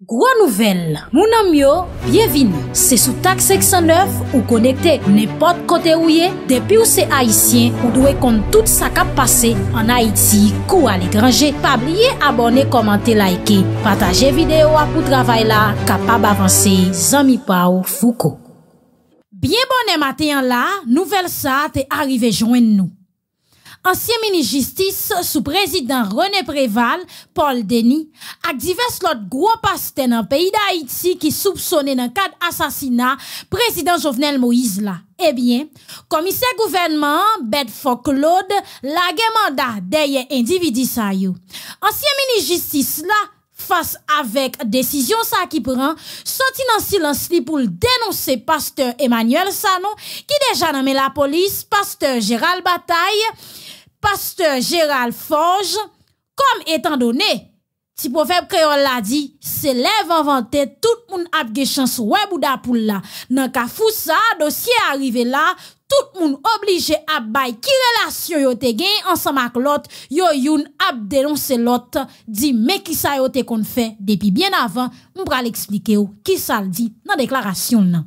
Gro nouvel, mounan myo, bienvin, se sou tak 609 ou konekte ou ne pot kote ouye, depi ou se Haitien ou dwe kont tout sa kap pase an Haiti kou alekranje, pa blye abone komante laike, pataje videyo apou travay la kapab avanse zami pa ou fouko. Bien bonen maten la, nouvel sa te arrive jwen nou. Ancien ministre Justice, sous-président René Préval, Paul Denis, et divers lot pasteurs dans le pays qui qui soupçonnaient dans le cadre d'assassinat président Jovenel Moïse Eh bien, commissaire gouvernement, Bedford Claude la mandat d'ailleurs individu ça Ancien ministre mini justice là face avec décision ça qui prend, sorti dans silence li pour dénoncer pasteur Emmanuel Sanon qui déjà nommé la police pasteur Gérald Bataille, pasteur Gérald Forge, comme étant donné, si prophète créole l'a dit, s'élève inventé, tout le monde a des chance ouais Bouddha pour là. Nan ka fou ça, dossier arrivé là, tout le monde obligé à bailler qui relation yo te gen ensemble avec l'autre, yo youn a dénoncé l'autre, dit mais qui ça yo te kon fait depuis bien avant, on va l'expliquer qui ça le dit dans déclaration là.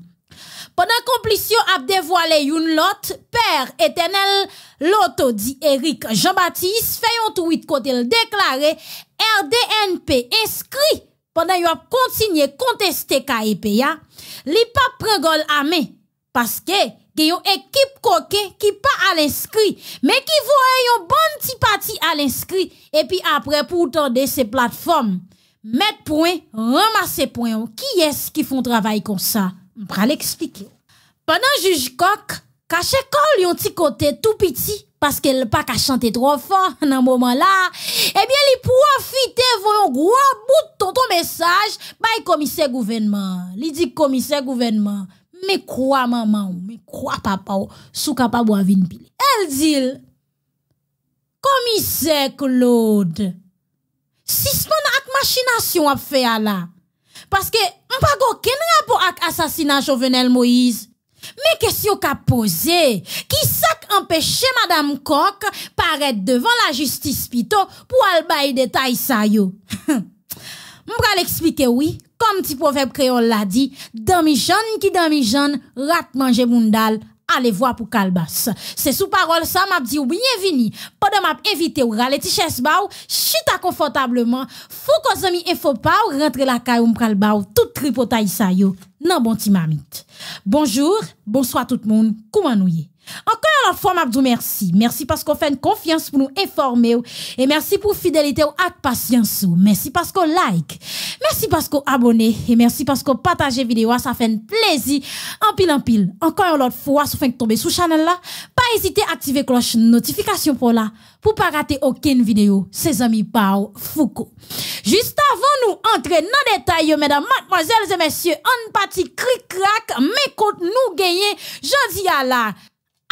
Pendant complicité a dévoilé une lot, Père éternel, l'auto dit Eric Jean-Baptiste, fait un tweet côté le déclaré, RDNP inscrit, pendant qu'il a continué contester KEPA, li pas Gol à main, parce que, il y a une équipe coquée qui pas à l'inscrit, mais qui voit une bonne petite partie à l'inscrit, et puis après, pourtant, de ces plateformes, mettre point, ramasser point, qui est-ce qui font travail comme ça? M'pral l'expliquer. Pendant juge Coq, caché col yon petit côté tout petit parce qu'elle pas qu'à chanter trop fort dans moment là, eh bien il profite son gros bout de ton message by commissaire gouvernement. Il dit commissaire gouvernement, mais quoi maman mais quoi papa ou sou capable pile. Elle dit commissaire Claude, si ak machination a fait là. Parce que, on pas aucun rapport avec l'assassinat Jovenel Moïse. Mais question qu'a posé, qui s'est empêché Madame Koch paraître devant la justice pito pour aller bailler des tailles ça yo? vais l'expliquer oui, comme petit proverbe créole l'a dit, dans jeune qui dans jeune, rate manger moun Allez voir pour Calbas. C'est sous parole ça m'a dit bienvenue. Pendant m'a invité ou rale tiches baou, chita confortablement. Fou qu'on ami info pa ou rentre la caille ou bah, tout tripotaï sa yo. Nan bon timamite. Bonjour, bonsoir tout le monde. Comment nous encore une fois, merci. Merci parce qu'on fait une confiance pour nous informer. Et merci pour fidélité ou patience. Merci parce qu'on like. Merci parce qu'on abonne Et merci parce qu'on partage vidéo. Ça fait un plaisir. En pile, en pile. Encore une fois, si vous tomber sous channel là, pas hésiter à activer cloche notification pour là. Pour pas rater aucune vidéo. Ses amis Pao Foucault. Juste avant nous entrer dans le détail, mesdames, mademoiselles et messieurs, on partit, cric-crac, mais nous gagner, je dis à la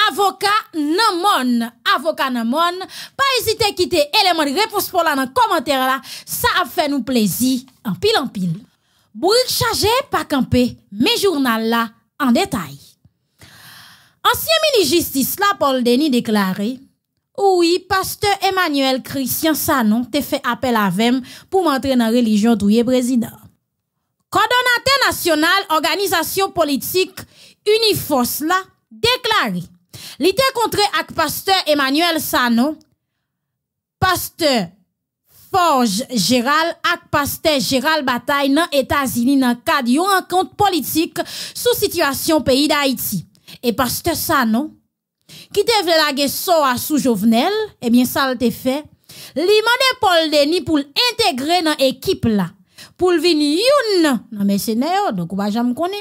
avocat Namon, avocat Namon, pas hésiter à quitter élément de réponse pour la dans commentaire là, ça a fait nous plaisir en pile en pile. Brique chargé pas camper, mes journal là en détail. Ancien ministre justice là Paul Denis déclaré Oui, pasteur Emmanuel Christian Sanon te fait appel à Vem pour m'entrer dans religion douye président. Coordonnateur national organisation politique Uniforce là déclaré Li te avec pasteur Emmanuel Sano, pasteur Forge Gérald ak pasteur Gérald Bataille nan unis dans le cadre rencontre politik politique sous situation pays Et et pasteur Sano, qui te vle la à sous jovenel, et eh bien ça l'était fait li Paul Denis pour l'intégrer dans l'équipe-là, pour venir youn nan mesenè donc on va jamais jam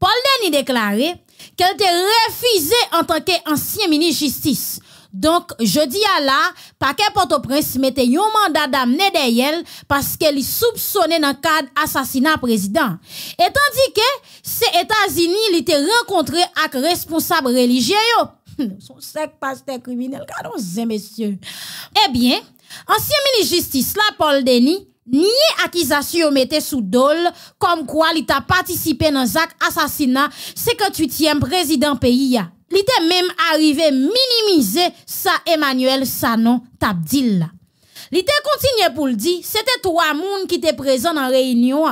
Paul Denis déclaré, qu'elle était refusée en tant qu'ancien ministre justice. Donc, je dis à la, paquet porte au prince mettait un mandat d'amener derrière parce qu'elle est dans le cadre assassinat président. Et tandis que ces États-Unis l'étaient rencontré avec responsables religieux. Son sec pasteur criminel, messieurs. Eh bien, ancien ministre justice, la Paul Denis, ni accusations mette sous dol, comme quoi il ta participé dans assassinat. C'est 58e président pays. pays. Il même arrivé arrive minimiser sa Emmanuel Sanon tabdil Il Li pour pour le dire, c'était trois qui' qui étaient te en réunion.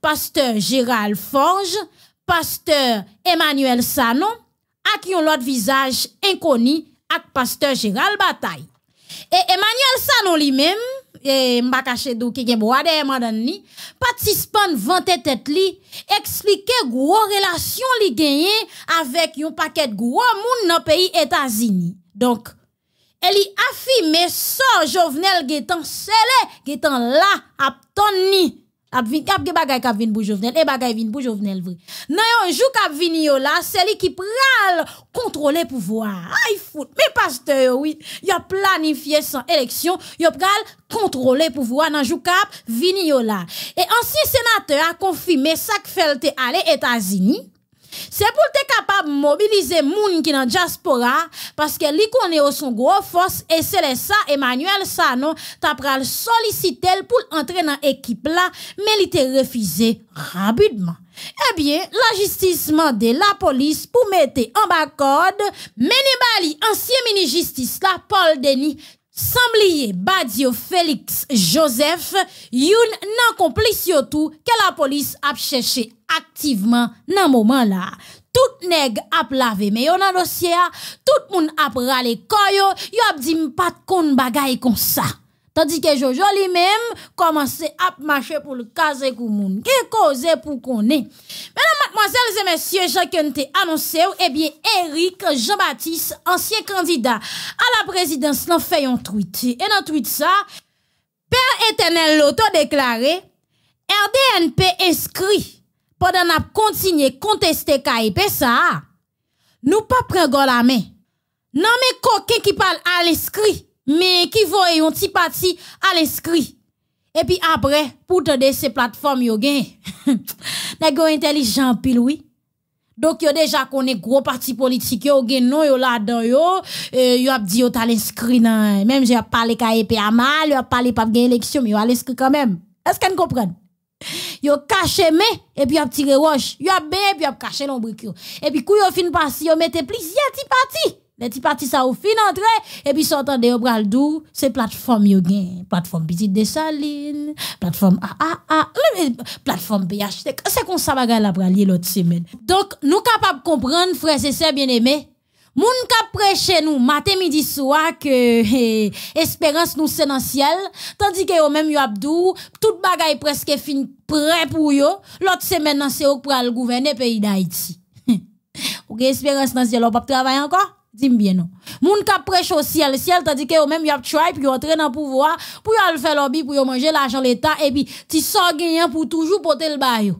Pasteur Gérald Forge, pasteur Emmanuel Sanon, qui un autre visage inconnu, avec pasteur Gérald Bataille. Et Emmanuel Sanon li menm, et mba Emmanuel do ki gen de ade eman ni, patispan vante tet li, avec un relation li gros monde yon paket gwo moun nan unis Donc, Donk, el ça, afime so jovenel getan sele, est la à ton nid a vin, ap ge bagay kap vin pou jovenel, et bagay vin pou jovenel vre. Nan yon jou kap vin yo la, se li ki pral kontrole pouvoar. Ay fout, me Pasteur oui, yo planifiye san eleksyon, yo pral kontrole pouvoir, nan jou kap vin yo la. et ancien sénateur a konfime sak felte ale Etazini, de mobiliser les gens qui sont dans la diaspora, parce que kone est son gros force et c'est ça Emmanuel Sano ta sollicité solliciter entrer dans léquipe Mais là, mais il été refusé rapidement. Eh bien, la justice de la police pour mettre en bas code bali ancien mini justice la Paul Denis Samblier, Badio Félix Joseph, youn nan yo tout que la police a cherché activement nan moment-là, Tout neg a plavé mais nan a dossier. tout moun a pralé koyo, yo dit di de kon bagay comme ça. Tandis que Jojo lui-même commençait à marcher pour le caser pour monde. Qui cause pour qu'on Mesdames, mademoiselles et messieurs, chacun ai annoncé, eh bien, Eric Jean-Baptiste, ancien candidat à la présidence, l'a fait un tweet. Et dans tweet ça, Père éternel l'auto-déclaré, RDNP inscrit pendant continue à contester KIP ça. Nous pas prendre la main. Non mais quelqu'un qui parle à l'inscrit mais qui voit un petit parti à l'inscrit Et puis après, pour de ces plateformes, yo gain. go intelligent pile oui. Donc yo déjà qu'on est gros parti politique yo gain non yo là-dedans yo, euh, yo a dit yo t'a l'inscrit, Même j'ai parlé KEP à mal, yo a parlé pas gain élection, mais yo a l'inscrit quand même. Est-ce qu'on comprend? Yo caché mais et puis a tiré roche, yo a bien et puis a caché l'ombrique Et puis quand yo fin passé, yo mette plusieurs petits partis. Petit parti ça au fin entrée et puis sortant de le dou, c'est plateforme yo gen, plateforme petite Dessaline, plateforme AAA, plateforme PH. C'est comme ça bagay la pral l'autre semaine. Donc nous capable comprendre frères et sœurs bien-aimés Moun ka prêche nous matin midi soir que espérance nous c'est dans ciel tandis que vous même yo abdou toute est presque fin prêt pour yo l'autre semaine c'est au pour gouverner pays d'Haïti. OK espérance dans ciel on pas travailler encore Dis-moi bien non. Moun ka prêche au ciel, ciel tandis que yo même y a try puis yo entrer dans pouvoir pour yo faire lobby pour yo manger l'argent l'état et puis ti sors gagnant pour toujours porter le bail.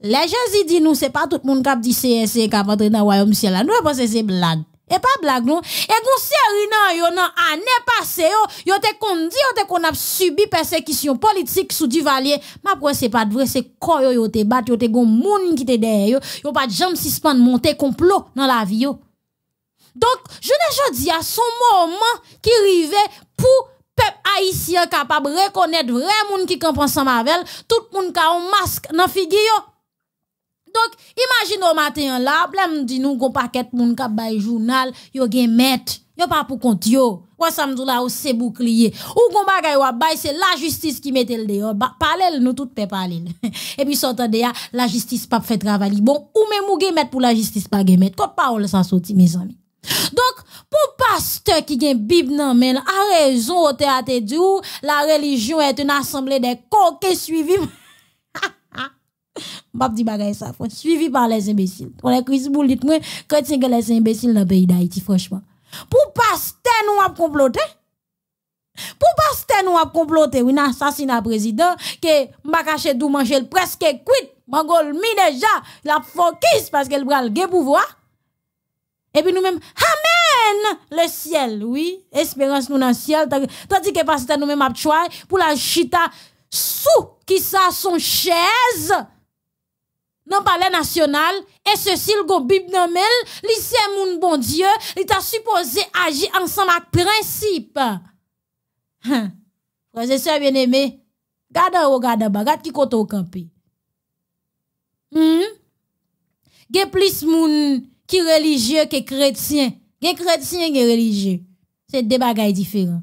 Les gens dit nous c'est pas tout le monde qui a dit CSC qui a entrer dans royaume ciel là. Nous pensons c'est blague. Et pas blague non. Et gon série nan yo année passée yo yo te kon di te kon a subi persécution politique sous Duvalier. Ma pourquoi c'est pas vrai, c'est quoi yo yo te bat yo te gon moun qui te derrière yo, a pas jambes suspendre monter complot dans la vie donc, je n'ai jamais dit à son moment qui arrivait pour peuple haïtien capable de reconnaître vrai qui comprend sans mavel, tout le monde qui a un masque dans figure. Donc, imaginez au matin là, blême dit nous un paquet de monde qui a un journal, yo gen met, yo pas pour compte yo. Ou ça me dit ou c'est bouclier. Ou gon bagay ou c'est la justice qui mette le dehors. Parlez nous tout peut parler. Et puis sortant de la justice pas fait travail. Bon, ou même ou gen met pour la justice pas gen met. Quoi parole sans sorti mes amis. Donc, pour pasteur qui gagne Bible nan men, a raison Bible théâtre la la religion est une assemblée des coquets suivis. Mbap di bagay ça ça suivi par les imbéciles. On est Chris Boulit, moi, chrétien que les imbéciles dans le pays d'Haïti, franchement. Pour pasteur nous a comploté. Pour pasteur nous a comploté, oui, un assassinat président, que m'a caché d'où manger presque quitte. Mangol mis déjà, la focus parce qu'elle prend le pouvoir. Et puis nous-mêmes, Amen! Le ciel, oui, espérance nous dans le ciel. Tandis que que nous-mêmes a pour la chita sous qui ça son chaise dans le palais national. Et ceci, le go Bible dans li c'est mon bon Dieu, il t'a supposé agir ensemble avec principe. Hein. Frère, Frères bien aimé. regarde ou garde ba, garde qui koto campé. Hum? Ge plus moun qui religieux que chrétien. qui chrétien, est religieux. C'est des bagailles différents.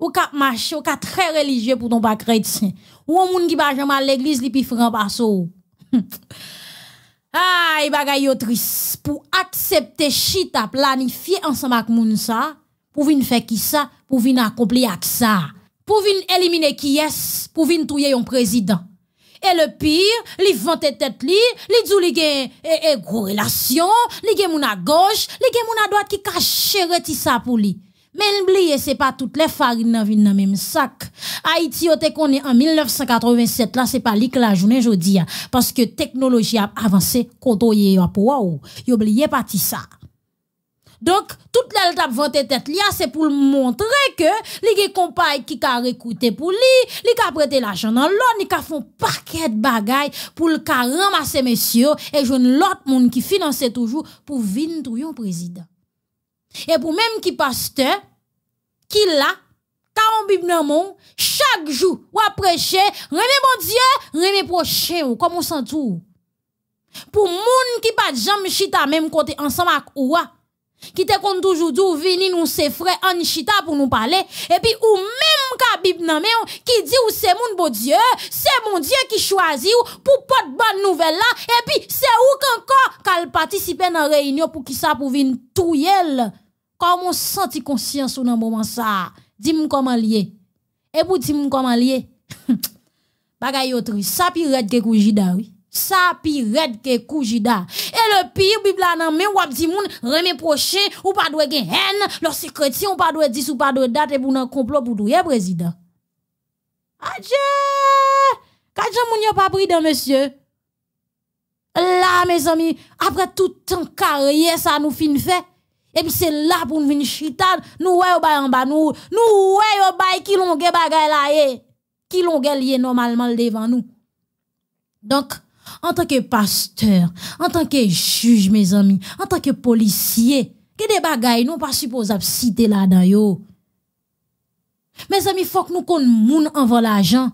Ou ka marcher, ou ka très religieux pour ton pas chrétien. Ou un moun qui va jamais à l'église, li pi franc l'église. ah, il bagay yo Pour accepter chita, planifier ensemble avec moun ça, pour venir faire qui ça, pour venir accomplir avec ça. Pour venir éliminer qui est, pour venir tuer un président. Et le pire, li ventes tête li, li dit li gen e, e les relation, li gen moun à gauche, li gen moun à droite qui caché reti pas toutes les farines dans c'est pas toutes le même sac. vin nan sac. sak. Haiti yo te en 1987 la se pas lik la journée, jodi hein, parce que technologie technologie a avancé, ye yo ap waw. oublié pas donc, toute la vente tête là, ah, c'est pour montrer que les compagnie qui a recruté pour lui, li ka prêté l'argent dans l'autre, li ka font paquet de bagay pour le ka ces messieurs et jeune l'autre monde qui finance toujours pour vin touyon président. Et pour même qui pasteur, qui l'a, ka on bib nan mon, chaque jour, ou prêcher, rené bon Dieu, rené prochain ou, comme on s'entoure. Pour moun qui pas jamais chita même côté ensemble avec ouah, qui te compte toujours d'où vini nous ses frères en chita pour nous parler. Et puis, ou même ka nan nan qui dit ou c'est mon beau Dieu, c'est mon Dieu qui choisit ou pour porte bonne nouvelle là. Et puis, c'est ou qu'encore qu'elle participer dans réunion pour qui ça pour venir comme Comment senti conscience ou moment ça? Dis-moi comment lié. Et pour dis-moi comment lié. Bagay autre ça sa que koujida, oui. ça pire que koujida le pire, Bible nan ou wap di moun, remet prochain, ou pas doit gen haine, lorsque chrétien, ou pas doit dire, ou pas doit date, et pour un complot pour douye, président. Adieu! Kadjan moun yo pas pris dans monsieur. Là, mes amis, après tout temps carrière, ça nous fin fait. Et puis c'est là pour nous venir chita, nous ouais au en bas, nous, nous ouais au bail qui longue bagay la eh. Qui longue lié normalement devant nous. Donc, en tant que pasteur, en tant que juge, mes amis, en tant que policier, que des bagailles nous pas supposables citer là-dedans, yo. Mes amis, faut que nous connaissions moun avant l'argent.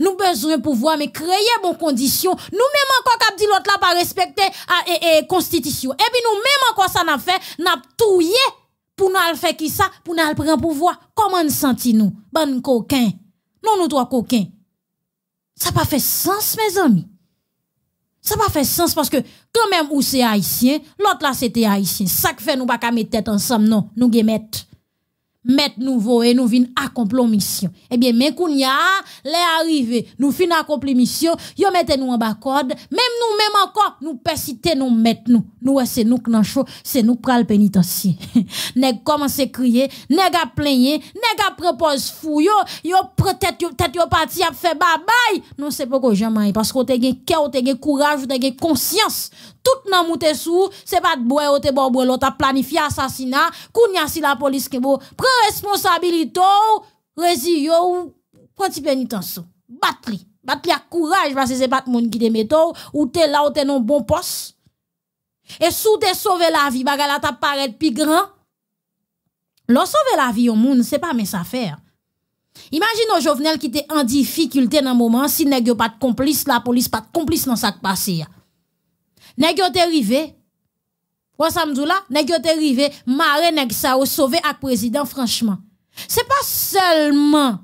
Nous besoin pouvoir mais créer bon condition. nous même encore cap dit l'autre là pas respecter la ah, constitution. Et puis nous même encore ça n'a fait, n'a touillé pour nous faire qui ça, pour nous prendre pouvoir. Comment nous sentons nous? Bonne coquin. Non nous trois coquins ça pas fait sens, mes amis. Ça pas fait sens parce que quand même où c'est haïtien, l'autre là c'était haïtien. Ça que fait nous pas qu'à mettre tête ensemble, non, nous guémettes met nouveau et nous vin accomplir mission. Eh bien, mais qu'on y a, les arrivés, nous fin accomplir mission, yo mettez nous en bas code, même nous, même encore, nous persister, nous mettre nous. Nous, c'est nous qu'on nous chaud, c'est nous pral pénitencier. nèg commence à crier, nèg a plaigner, nèg a propose fou yo, yo peut-être yo, tête yo parti a faire bye Non, c'est pas que jamais, parce qu'on t'a gen cœur, t'a gen courage, t'a gen conscience. Tout nan mouté sous, c'est pas de boire, on bon boire, un planifié assassinat, qu'on y a si la police qui bon, prend responsabilité, résilience, ou prends pénitence. Batli. Batli a courage parce que c'est pas monde qui te met ou t'es là ou t'es dans bon poste. Et sous t'es sauvé la vie, tu la plus grand. L'on sauver la vie au monde, c'est pas mes affaires. Imagine un jovenel qui était en difficulté dans le moment, si n'est pas de complice, la police pas de complice dans sa qui passe. N'est-ce pas ou dit là, nèg yo t'arrivé, maré nèg sa ou sauver ak président franchement. C'est pas seulement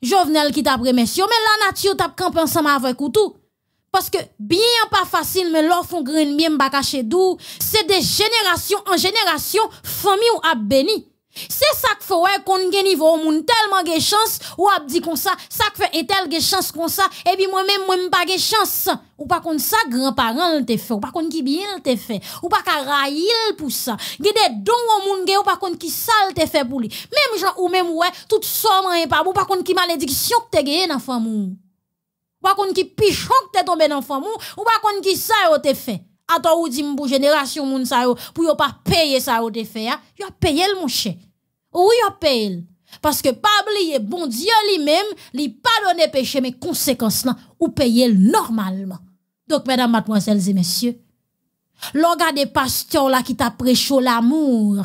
Jovenel qui t'a monsieur, mais la nature t'a campé ensemble avec tout. Parce que bien pas facile, mais l'offre on bien m'ba caché d'où. C'est des générations en génération, famille ou a béni. C'est ça que faut, ouais, hein, qu'on gagne niveau au monde tellement de chance, ou a dit comme ça, ça que fait et tel de chance comme ça, et puis moi-même, moi-même pas de chance. Ou pas qu'on ça, grand-parent l'te fait, ou pas qu'on qui bien l'te fait, ou pas qu'à raïl pour ça. Gé des dons au monde, ou pas qu'on qui ça l'te fait pour lui. Même genre, ou même, ouais, tout somme en hein, pas, ou pas qu'on qui malédiction que t'es gagné dans le Ou pas qu'on qui pichon que t'es tombé dans le ou pas qu'on qui ça l'te fait à toi ou dis génération moun sa yo pour pas payer ça ou te fait hein. a payé le mon cher oui yo paye parce que pas oublier bon dieu lui-même li, pas donné péché mais conséquences là ou paye normalement donc mesdames mademoiselles et messieurs gars des pasteurs là qui t'a l'amour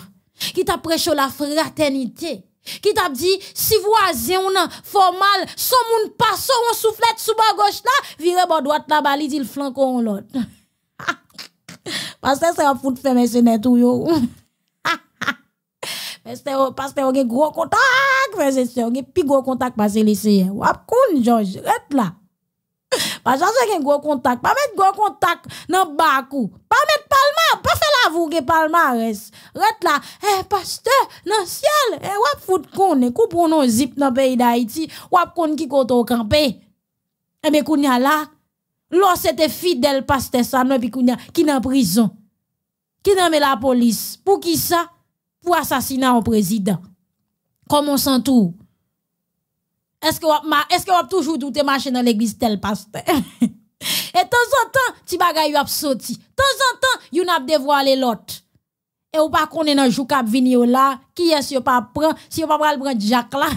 qui t'a la fraternité qui t'a dit si voisin on a formal son moun pas on soufflette sous bas gauche là virer bas droite là balle, il dit le flanc l'autre Pastè se wap foute fè mè sè nè tou yo. Pastè wage gro kontak. Mè sè se wage pi gro kontak mè sè lè sè yè. Wap koun, George. Ret la. Pastè wage gen gro kontak. Pa mèt gro kontak nan bakou. Pa mèt palma. Pa fè la vouge palma, res. Ret la. Eh, pastè, nan sèl. Wap foute koun. Kou eh, prounon zip nan peyi da iti. Wap koun ki koto kampè. E mè koun yalak. Lorsque c'était fidèle pasteur ça est qui en prison. Qui mis la police pour qui ça Pour assassiner un président. Comment on tout Est-ce que est-ce que toujours tout marcher dans l'église tel pasteur Et de temps en temps, vous bagay sorti. De temps en temps, yon ap dévoilé l'autre. Et ou pas est dans jou est vini là, qui est-ce que pas prend, si yo pas prendre Jacques là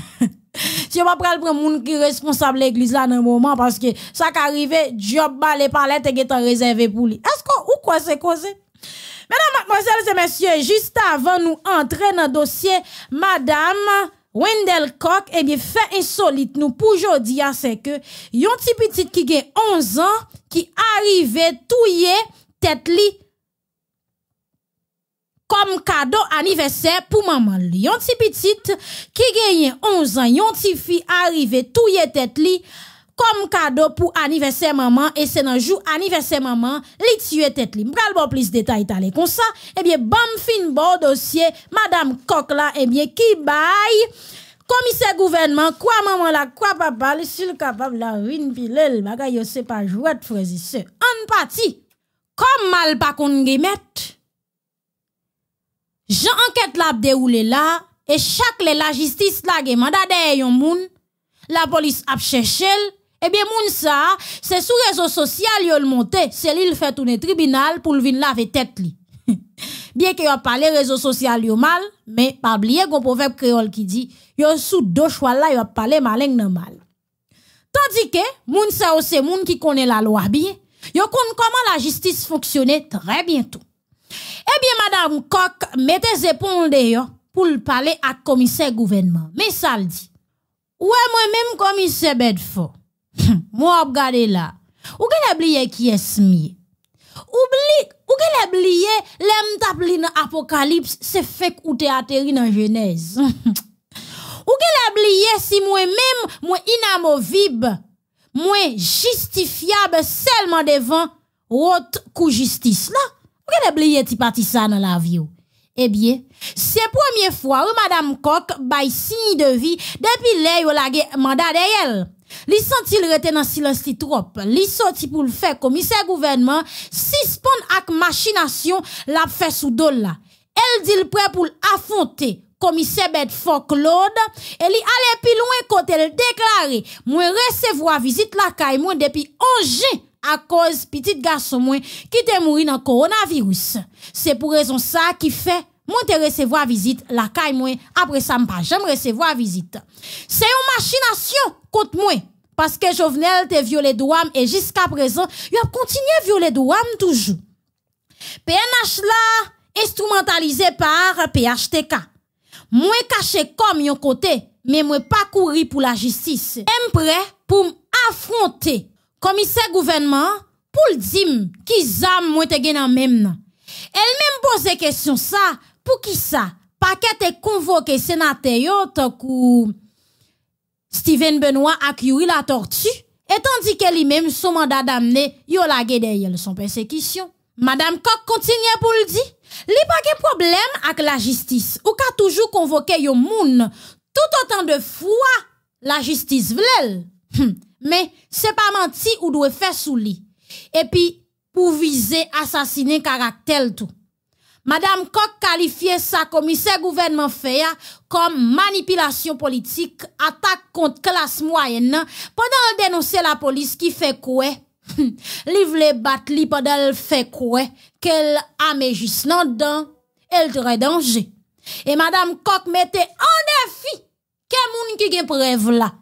si on va prendre le monde qui est responsable l'église là dans un moment, parce que ça qui arrive, job balé par qui est réservé pour lui. Est-ce que, ou quoi c'est causé? Mesdames, mademoiselles et messieurs, juste avant nous entrer dans le dossier, madame, Wendell Cock, eh bien, fait insolite nous pour aujourd'hui, hein, c'est que, yon petit petit qui a 11 ans, qui arrivait touillé tête li comme cadeau anniversaire pour maman Lyonti petite qui gagne 11 ans, yon ti fille arrivé tout tête li comme cadeau pour anniversaire maman et c'est dans jour anniversaire maman li tué tête li m'pral bon plus détail tale comme ça eh bien bam fin bon dossier madame Coq là eh bien qui baille commissaire gouvernement quoi maman là quoi papa li sur capable la ruine pilel bagay yo c'est pas jouet frères et sœurs en partie, comme mal pas qu'on mettre J'enquête enquête la et chaque la, que la la justice la ge mandade yon moun, la police ap et eh bien moun sa, c'est sous réseaux sociaux yo le monté c'est lui l fait tourner tribunal pour venir vin tête li. Bien que yo parle des réseaux sociaux mal, mais pas oublier pas proverbe le qui dit, yon sous deux choix là yo parle malin nan mal. Tandis que, moun sa ou moun qui connaît la loi bien, yo kon comment la justice fonctionnait très bientôt. Eh bien, madame Koch, mettez épaules d'ailleurs pour parler à commissaire gouvernement. Mais ça le dit. Ouais, moi-même, commissaire Bedford. Hum, moi, regardez là. Vous qu'elle oublié qui est Smi? Oublie, ou qu'elle oublié, l'aime tapli dans Apocalypse, c'est fait ou est atterri dans Genèse. Hum, hum. ou qu'elle oublié si moi-même, moi inamovible, moi justifiable seulement devant haute coup justice là? Vous avez oublié de ça dans la vie. Eh bien, c'est première fois où Madame Koch baille signe de vie depuis l'air où la mandat d'elle. Li senti le rete dans silence trop. Li sorti pour le faire commissaire gouvernement suspend avec machination la fait sous Elle dit le prêt pour affronter commissaire Bed Claude et est allée plus loin côté le déclarer. Moi recevoir visite la Caïmon depuis 11 juin à cause petit garçon moins qui t'est mouru dans coronavirus. C'est pour raison ça qui fait moi te recevoir visite la caille moins après ça pas jamais recevoir visite. C'est une machination contre moi parce que Jovenel te violé droit et jusqu'à présent il a continué violer droit toujours. PNH là instrumentalisé par PHTK. Moi caché comme yon côté mais moi pas courir pour la justice. suis prêt pour m'affronter commissaire gouvernement pour dire qui zam moi même Elle-même pose question ça pour qui ça qu'elle est convoqué sénateur yo tankou Steven Benoît a la tortue et tandis quelle même son mandat d'amener yo la derrière son persécution. Madame Coq continue pour le dire. Li pas de problème avec la justice. Ou ka toujours convoqué yo moun tout autant de fois la justice veut, mais c'est pas menti ou doit faire sous lit. Et puis, pour viser assassiner caractère tout. Madame Koch qualifiait sa commissaire gouvernement fait hein, comme manipulation politique, attaque contre classe moyenne. Hein, pendant dénoncer la police qui fait quoi Livre les lui pendant elle fait quoi Quelle mais juste non dedans Elle serait danger. Et madame Koch mettait en défi quel mon qui là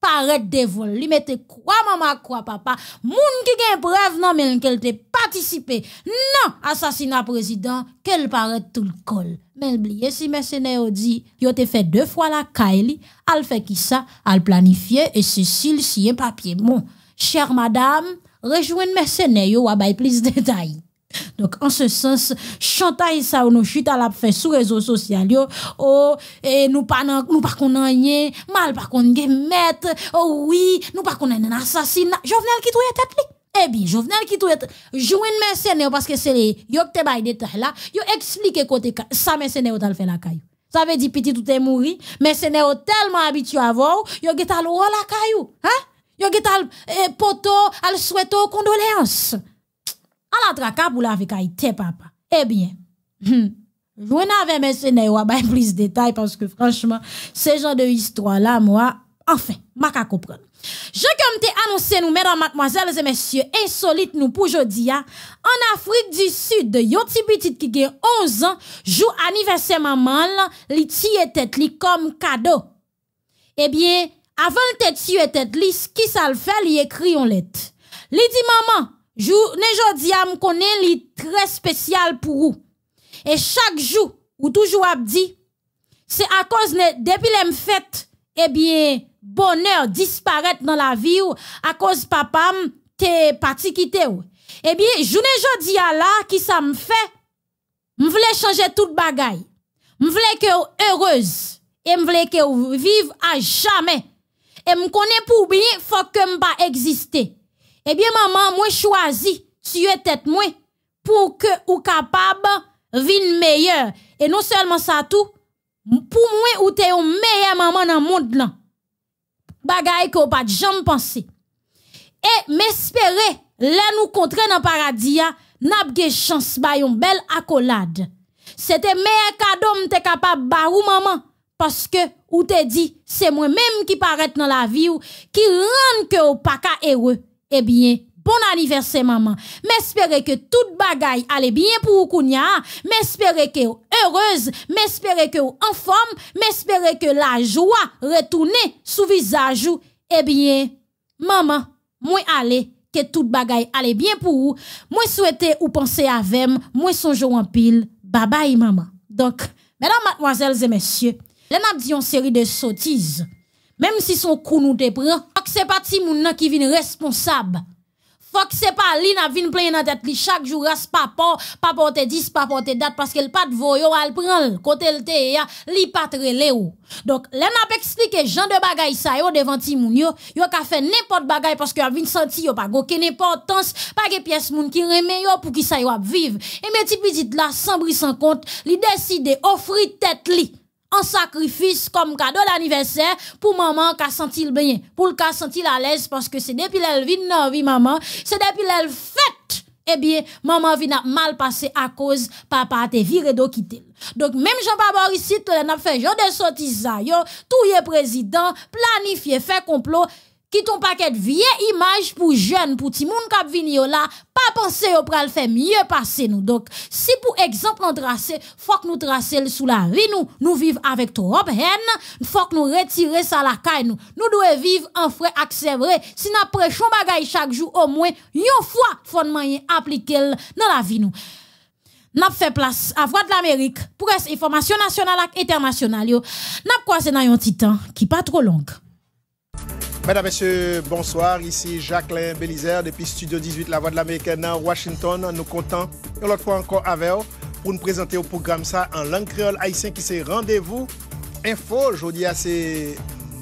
paraît de vol. lui mettez quoi, maman, quoi, papa? Moun qui gen preuve, non, mais qu'elle te participé. Non! Assassinat président, qu'elle paraît tout le col. Mais oubliez si mercenaire dit, Il te fait deux fois la Kylie, elle fait qui ça, al planifiait et ceci, si un papier. Bon. Chère madame, rejoignez mercenaire, yo, plus de détails. Donc, en ce sens, chantage ça nous nous à la fait sur les réseaux sociaux, oh, et nous pas nous pas qu'on rien, mal pas qu'on mettre, oh oui, nous pas qu'on un assassinat. Jovenel qui trouve tête appliqué. Eh bien, Jovenel qui trouve une mercenaire parce que c'est les, yo que te bail détail là, yo explique côté ça mercenaire t'as fait la caillou. Ça veut dire petit tout est mouri, mercenaire tellement habitué à voir, yo get à la caillou, hein? Yo get al eh, poto, al souhaito condoléances. En la traka pour la papa. Eh bien, hum, je n'avez avec mes à plus de détails parce que franchement, ce genre de histoire là, moi, enfin, ma ka comprendre. Je comme vous annoncé nous, mesdames, mademoiselles et messieurs, insolites, nous pour jeudi, hein, en Afrique du Sud, yon ti petit qui a 11 ans, joue anniversaire maman, li tiye tête li comme cadeau. Eh bien, avant le tête li, qui ça le fait, li écrit en lettre. Li dit maman, à jodi e a m'konne li très spécial pour vous Et chaque jour, ou toujours abdi, c'est à cause de, depuis les fait, eh bien, bonheur disparaître dans la vie ou, à cause papa te parti quitter ou. Eh bien, journée jodi à là, qui ça me fait, voulais changer tout Je voulais que heureuse. Et voulais que vive à jamais. Et connais pour bien, faut que pas exister. Eh bien, maman, moi choisi, tu es tête moi, pour que ou capable, vivre meilleur. Et non seulement ça tout, pour moi, ou es une meilleure maman dans le monde, là. Bagay que pas de jamais Et, m'espérer, là, nous contre dans le paradis, avons une chance, faire bah, une belle accolade. C'était meilleur cadeau, êtes capable, de bah, ou maman, parce que, ou te dit, c'est moi-même qui paraît dans la vie, qui rend que ou pas heureux eh bien, bon anniversaire maman. M'espérer que toute bagaille allait bien pour Kounia. M'espérer que heureuse, m'espérer que en forme, m'espérer que la joie retourne sous visage Eh bien, maman, moi aller que toute bagaille allait bien pour vous. Moi souhaiter ou penser à vem, moi songeons en pile. Bye bye maman. Donc, mesdames, mademoiselles et messieurs, les n'a dit une série de sottises. Même si son coup nous déprend, faut que c'est pas ti moun nan qui vient responsable. Faut que c'est pas li n'a vinn plein dans tête li chaque jour ras papa, papa te 10, papa tes date parce qu'elle pas de voyo le prend côté le te li pas trelé ou. Donc, les n'a expliqué genre de bagaille ça yo devant ti moun yo, yo ka fait n'importe bagaille parce que vinn senti yo pas aucune importance, pas que pièce moun qui remet yo pour qui ça yo vivre. Et mes petits petit là sans bris sans compte, li décide offrir tête li en sacrifice comme cadeau d'anniversaire pour maman qui senti bien, pour le cas à l'aise parce que c'est depuis qu'elle vit dans vie maman, c'est depuis qu'elle fête eh bien, maman vient mal passé à cause papa a été viré d'eau quitter. Donc, même Jean-Baptiste Boris, l'a fait genre de ça, yo, tout est président, planifié, fait complot, qui ton paquet de vieille image pour jeunes, pour le monde qui vini là, pas penser au pral faire mieux passer nous. Donc, si pour exemple on trace, faut que nous tracer sous la vie nous, nous vivre avec trop haine, faut que nous retirer ça la caille nous. Nous devons vivre en frais accélérés. Si nous prêchons bagaille chaque jour au moins, une fois nous appliqué dans la vie nous. N'a fait place à Voix de l'Amérique, presse information nationale et internationale. N'a croisé dans un titan qui pas trop longue. Mesdames, Messieurs, bonsoir. Ici Jacqueline Bélizer depuis Studio 18, La Voix de l'Américaine à Washington. Nous comptons une autre fois encore avec vous pour nous présenter au programme ça en langue créole haïtienne qui c'est rendez-vous info. Aujourd'hui, ah, c'est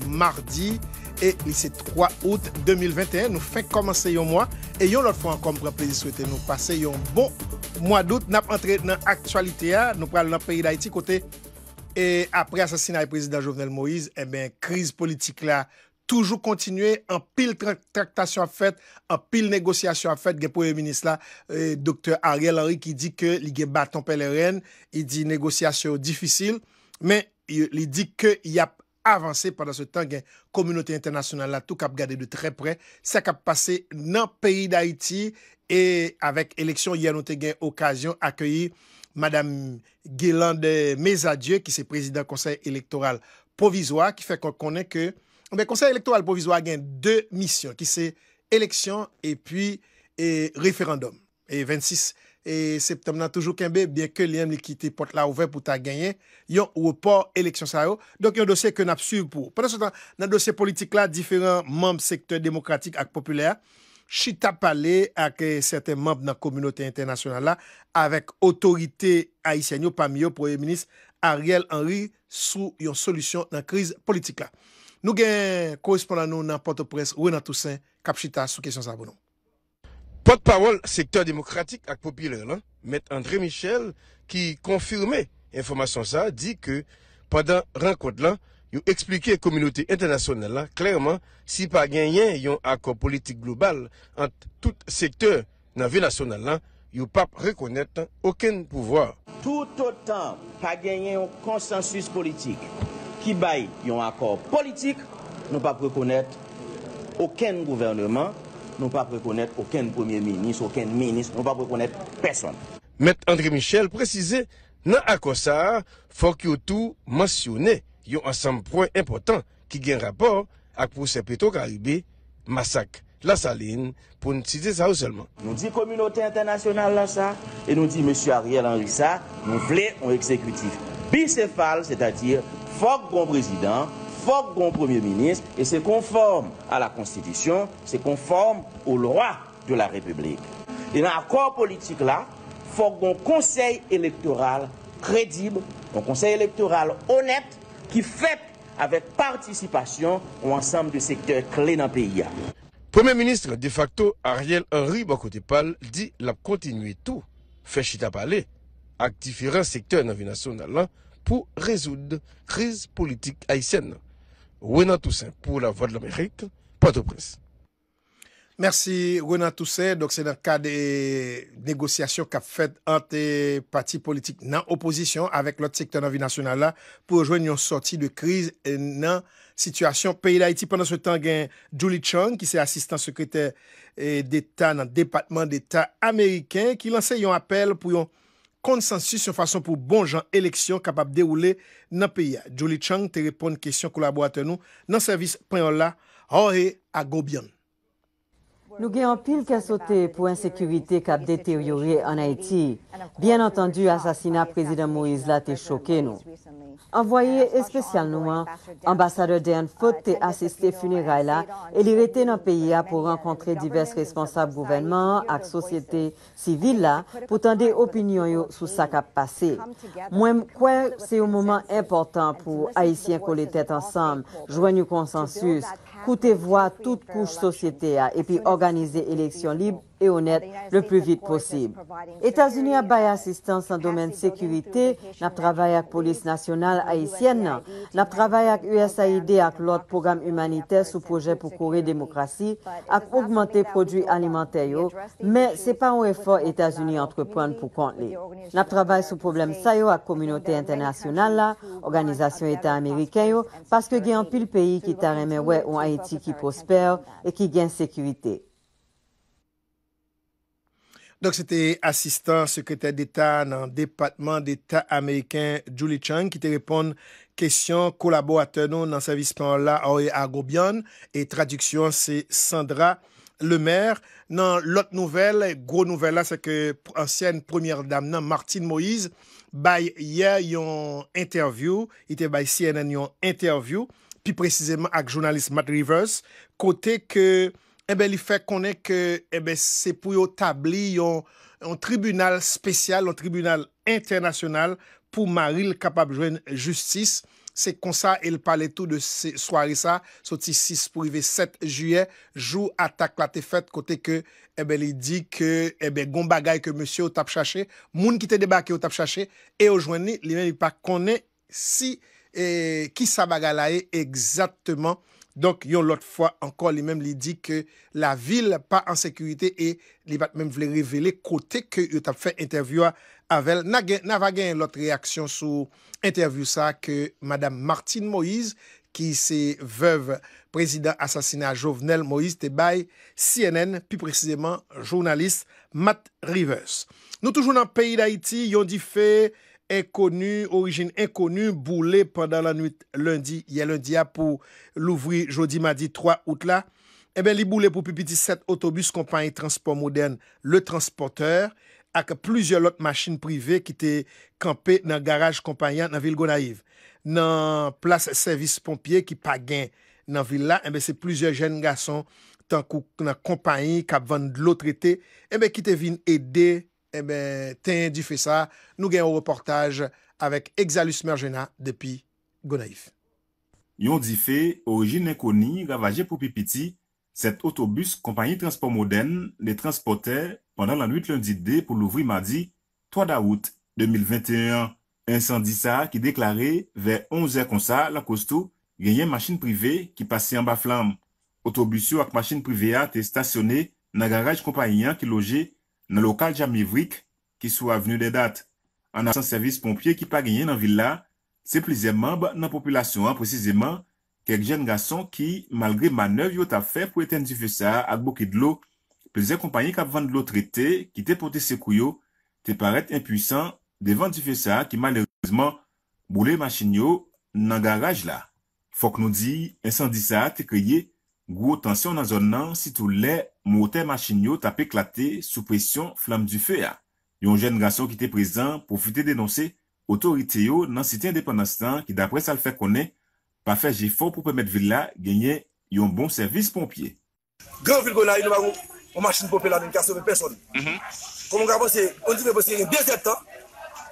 mardi et c'est 3 août 2021. Nous faisons commencer un mois et une autre fois encore, nous plaisir souhaiter nous passer un bon mois d'août. Nous avons entré dans l'actualité. Ah. Nous parlons dans le pays d'Haïti côté et après l'assassinat du président Jovenel Moïse, eh bien, crise politique là Toujou kontinue an pil traktasyon a fèt, an pil negosyasyon a fèt, gen pouye minis la, Dr. Ariel Henry ki di ke li gen baton pelerène, i di negosyasyon difisil, men li di ke yap avanse pandan se tan gen komunote internasyonal la, tou kap gade de tre pre, se kap pase nan peyi da Haiti, e avèk eleksyon, i anote gen okasyon akyeyi Madame Guélande Mésadieu, ki se prezident konsey elektoral provizwa, ki fè kon konen ke Mwen eh konsey elektoral pou vizwa gen dè misyon ki se eleksyon e pi referandom. E 26 septem nan toujou kenbe, biè ke lièm li ki te pot la ouve pou ta genyen, yon ou pou eleksyon sa yo. Donk yon dosye ke nap suiv pou. Pendan sou tan nan dosye politik la, diferan mamb sektèr demokratik ak populè a, chita pale ak eh, certain mamb nan komunote internasyonal la, avek otorite a isyanyo pa miyo pou e minis Ariel Henry sou yon solusyon nan kriz politik la. Nou gen korespondan nou nan pote pres ouen nan tousen kapchita sou kesyon sa abonon. Pote pawol sektor demokratik ak popile lan, met Andre Michel ki konfirme informasyon sa, di ke padan rangkot lan, yon eksplike komunite internasyonel lan, klerman si pa genyen yon akor politik global ant tout sektor nan vi nasyonel lan, yon pap rekonnet aken pouvoi. Tout otan pa genyen yon konsensus politik. ki bay yon akor politik nou pa prekonet oken gouvernement, nou pa prekonet oken premier-ministre, oken ministre nou pa prekonet peson. Met Andre Michel prezize, nan akosar fok yon tou mwasyone, yon ansem proy impotant ki gen rapor ak pou se peto karibi, masak la saline pou ntise sa ou selman. Nou di Komunote Internasyonal la sa e nou di M. Ariel Anrisa nou vle yon eksekwitif bisefal, se tatir fòk président, président, fòk grand premier ministre, et c'est conforme à la Constitution, c'est conforme aux lois de la République. Et dans l'accord politique là, fort grand conseil électoral crédible, un conseil électoral honnête, qui fait avec participation un ensemble de secteurs clés dans le pays. Premier ministre de facto Ariel Henry Bakotepal dit la continuer tout, fait chita parler, avec différents secteurs dans la vie nationale hein. pou rezoud kriz politik Aisyen. Wenan Toussaint pou la Voix de l'Amérique, Pote Brice. Merci, Wenan Toussaint. Donc, c'est dans le cas des négociations qu'a fait un des partis politiques dans l'opposition avec l'autre secteur d'avis national là, pour joindre une sortie de crise dans la situation pays d'Haïti. Pendant ce temps, il y a Julie Chong, qui est assistante secrétaire d'État dans le département d'État américain, qui lançait un appel pour y ont konsensi se fason pou bon jan eleksyon kapap de oule nan peya. Jolie Chang te repon kesyon kou la boate nou nan servis Panyola. Ho he a gobyan. Nou gen an pil kasote pou ansekurite kap deteryori an Haiti. Bien antondu, asasina prezident Moïse la te choke nou. Anvoye espesyal nou an, ambasadeur Den, fote asiste funeray la, e li rete nan peyi a pou renkontre divers responsab gouvenman ak sosyete sivil la, pou tende opinyon yo sou sa kap pase. Mwen mkwen se yo mouman importan pou Haitien kol etet ansam, jwen nou konsensus, Coutez voix toute couche société et puis organiser élections libres e honet le plu vit posib. Etasuni ap baye asistans an domen sekurite, nap travay ak polis nasyonal aisyen nan, nap travay ak USAID ak lot program humanitè sou proje pou kore demokrasi, ak augmente prodwi alimentè yo, men se pa ou efor Etasuni antrepran pou kont li. Nap travay sou problem sa yo ak komunote internasyonal la, organizasyon Eta Amerike yo, paske gen an pil peyi ki tar eme we ou Haiti ki posper e ki gen sekurite. Donk se te asistan sekretè d'Etat nan depatman d'Etat amèyken Julie Chang ki te repon kèsyon kolabo a tè nou nan sa vispan la a ou e a gobyan e tradiksyon se Sandra Lemaire. Nan lot nouvel, gro nouvel la se ke ansyen premier dame nan Martine Moïse bay ye yon interview, ite bay siye nan yon interview pi precizèman ak jounalist Matt Rivers, kote ke... ebe li fè konè ke se pou yo tabli yon tribunal spesyal, yon tribunal internasyonal pou Maril kapap jwen justice. Se konsa el pale tou de se swari sa, soti 6 pou yve 7 juye, jou atak la te fèt kote ke ebe li di ke ebe gon bagay ke monsye yo tab chache, moun ki te debake yo tab chache, e yo jwen ni li men li pa konè si e, ki sa baga la e egzatman Donk yon lot fwa ankon li men li di ke la vil pa an sekurite e li bat men vle revele kote ke yon tap fe intervyo avel. Na vagen lot reaksyon sou intervyo sa ke madame Martine Moïse ki se vev prezident asasina Jovenel Moïse te bay CNN, pi prezideman jounalist Matt Rivers. Nou toujoun an peyi d'Haïti, yon di fe... ekonu, orijin ekonu, boule pandan la nwit lundi, yel lundi apou louvri jodi madi 3 outla, ebe eh li boule pou pipiti set otobus kompanyi transport modern, le transporteur, ak plusieurs lot maschine prive ki te kampe nan garaj kompanyan nan vil go naiv. Nan plas servis pompye ki pagyen nan vil la, ebe se eh plusieurs jen gason tankou nan kompanyi kapvan de lot rete, ebe ki te vin ede Eh ten di fe sa, nou gen yon reportaj avek Exalus Mergena depi Gonaif. Yon di fe, orijin ekoni ravaje pou pipiti, set otobus kompanyi transport moden le transporte pendant lan 8 lundi de pou louvri madi 3 da wout 2021. Encendisa ki deklare ver 11 ekonsa la kostou genyen maschine privé ki pase yon ba flam. Otobus yo ak maschine privé a te stasyone nan garaj kompanyi an ki loje nan lokal jamivrik ki sou avenu de dat. Anan san servis pompye ki pa genyen nan villa, se pleze mamb nan populasyon an prezizeman kek jen gason ki malgre manev yo ta fe pou eten di fesa ak bokid lo, pleze kompanyen kap vande lo trete ki te pote sekuyo, te paret impwisan devan di fesa ki malerizman boule masin yo nan garaj la. Fok nou di, en san di sa, te kriye, Gwo tansyon nan zon nan, sitou le, mwote machin yo tap eklate sou presyon flam du fe ya. Yon jen gasyon ki te prezant, profite denonse otorite yo nan site indepenastan ki dapre sal fe konen, pa fe jifon pou pemet villa genye yon bon servis pompye.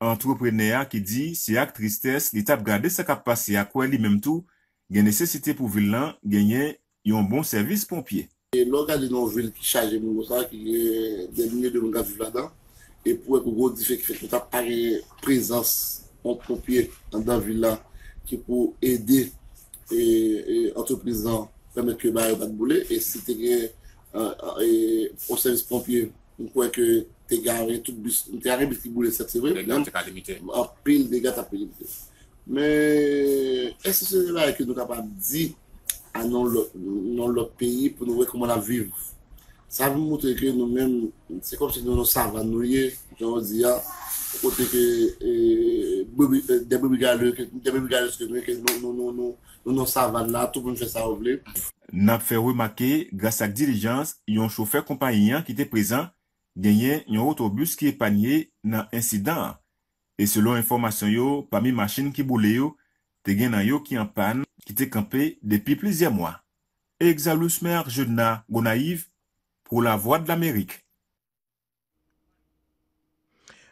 antroprene a ki bon di si ak tristes li tap gade euh, se euh, kap pase a kwen li mem tou gen nesesite pou villan genye yon bon servis pompye. E longa di nan vill ki chaje moun monsa ki gen denmine de longa villadan e pou ek ou gro di fek fek monsa pari prezans pompye an dan villan ki pou ede antropresan famet ke bari ou bagboule e si te gen o servis pompye moun kwenke. te garè tout bis, te garè bis ki boule sep se vè, pe il de gata pe li te. Me, es se se la e ke nou kapam di, anon lop, non lop peyi pou nou wekouman aviv. Sa vou moutè kè nou men, se kom se nou nou savan nou ye, joun ziya, kote ke, debou bi gale, debou bi gale se nou, nou nou savan la, tout bon fè sa ouble. Na fè wè makè, grase ak dirijans, yon choufer kompanyen ki te prezant, genye yon otobus ki e panye nan insidan. E selon informasyon yo, pami machin ki bole yo, te gen nan yo ki an pan ki te kampe depi plizye mwa. E egzalus mer jenna gonaiv pou la voa de l'Amerik.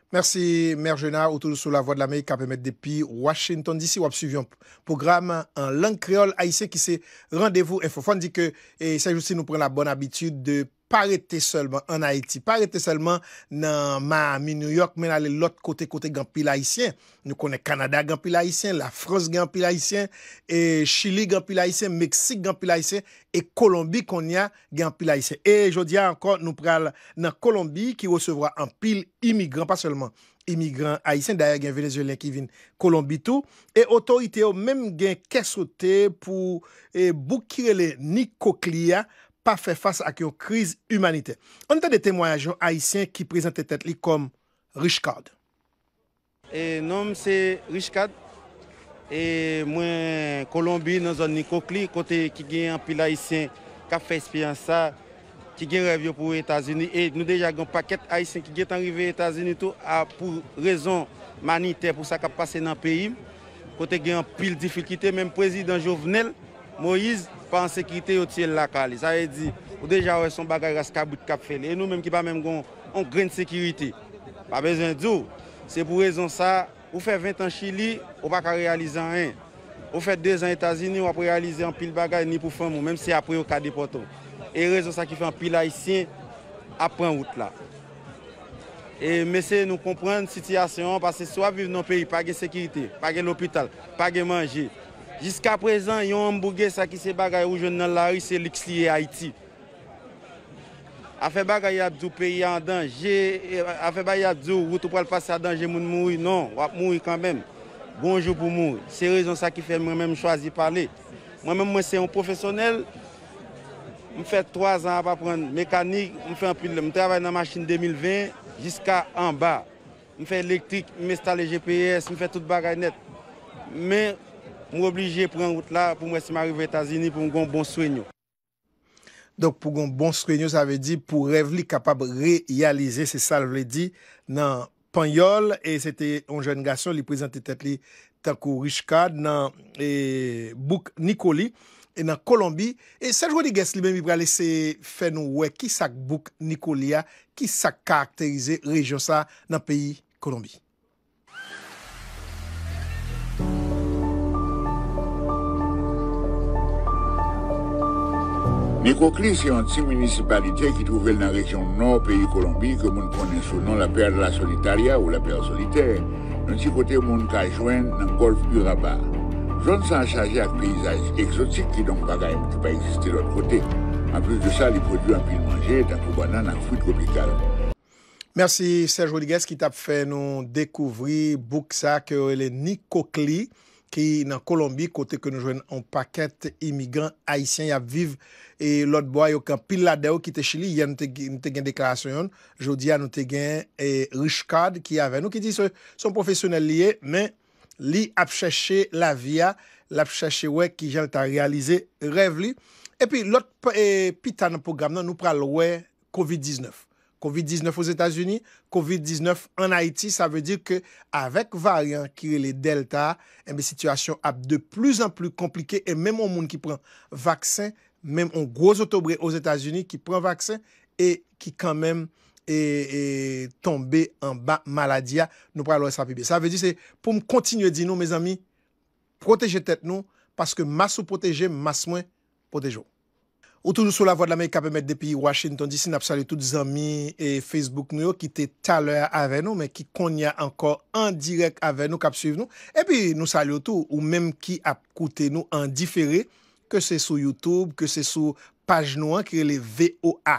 Mersi, mer jenna, outou sou la voa de l'Amerik a pemet depi Washington DC. Wap suvyon program an lang kreol aise ki se randevou e fofan di ke e se jousi nou pren la bon abitud de panye pa rete selman an Haiti, pa rete selman nan Miami, New York, men ale lot kote kote gen pil Haitien. Nou konen Kanada gen pil Haitien, la France gen pil Haitien, e Chili gen pil Haitien, Meksik gen pil Haitien, e Kolombi konya gen pil Haitien. E jodia ankon nou pral nan Kolombi ki osevwa an pil imigran, pa selman imigran Haitien, daya gen Venezuelen ki vin Kolombi tou, e otorite yo men gen kesote pou boukirele ni kokliya pas fait face à une crise humanitaire. On a des témoignages haïtiens qui présentent tête comme Rich Et nom c'est Richcard Et moi, Colombie, dans la zone Nicocli, côté qui gagne un pile haïtien qui a fait expérience ça, qui gagne rêve pour les États-Unis. Et nous déjà un paquet haïtien qui est arrivé aux États-Unis pour raison humanitaire, pour ça qui a passé dans le pays. Côté a un pile difficulté, même le président Jovenel. Moïse pensait en sécurité au ciel la cale. Ça veut dire, déjà, ouais, son bagage à Skabout a fait. Et nous, mêmes qui pas même on, grain de sécurité. Pas besoin de C'est pour raison ça, vous faites 20 ans au Chili, vous pas réaliser rien. On fait 2 ans aux États-Unis, vous pas réaliser un pile bagage ni pour femme, même si après, vous cas des Et raison ça qui fait un pile haïtien, après route là. Et mais c'est nous comprendre la situation, parce que soit vivre dans le pays, pas de sécurité, pas de l'hôpital, pas de manger. Jusqu'à présent, ils y a un qui se bagaille dans la rue, c'est l'XI et Haïti. Afin de bagaille à tout pays en danger, afin de bagaille à tout, vous pouvez le passer à danger, vous mourir. Non, vous mourir quand même. Bonjour pour mourir. C'est la raison ça qui fait moi-même choisir de parler. Moi-même, moi, suis un professionnel. Je fais trois ans à apprendre mécanique, je travaille dans la machine 2020 jusqu'à en bas. Je fais l'électrique, je m'installe GPS, je fais tout le bagaille Mais Mwen re obligye pren route la pou mwen seman rive etazini pou mwen gwen bon swenyo. Dok pou gwen bon swenyo, sa ve di pou rev li kapab reyalize, se sa le ve di, nan Panyol. E se te on jen gason li prezante tet li tankou Richka nan Buk Nikoli e nan Kolombi. E se jwo di ges li men mi bre alese fen nou we ki sak Buk Nikoli a, ki sak karakterize rejon sa nan peyi Kolombi. Nikokli se yon ti municipalite ki touvel nan rejyon nou peyi Kolombi ke moun konen sou non la per la solitaria ou la per solite. Non ti kote moun kajwen nan golf bu rabar. Joun san chaje ak peyzaj exotik ki donk bagaym ki pa existi lout kote. An plus de sa li produ an pi manje takou banan ak fuit kopi karon. Merci Serge Rodiguez ki tap fe nou dekouvri bouk sa ke yon le Nikokli. Ki nan Kolombi, kote ke nou jwen an paket imigran, haisyen yap viv. E lot boya yo kan pil la deyo ki te chili, yon te gen deklarasyon yon. Jodi ya nou te gen e, rich card ki yave. Nou ki di son profesyonel liye, men li ap chache la via, la ap chache wey ki jel ta realize, rev li. E pi lot e, pi ta nan program nan nou pral wey COVID-19. COVID-19 aux Etats-Unis, COVID-19 en Haïti, ça veut dire qu'avec variant qui est le Delta, les eh situations sont de plus en plus compliquées et même au monde qui prend vaccins, même en gros autobre aux Etats-Unis qui prend vaccins et qui quand même est tombé en maladie, nous parlons de sa vie. Ça veut dire que pour continuer, protégez-vous, mes amis, protégez-vous, parce que masse ou protéger, masse ou moins, protégez-vous. Ou toujou sou la vòd la mèy kapemèd depi Washington, disin ap sali tout zami e Facebook nou yo ki te talè avè nou, mèy ki konya ankor an direk avè nou kap suiv nou. Epi nou sali tout ou mèm ki ap koute nou an difere ke se sou YouTube, ke se sou page nou an ki re le VOA,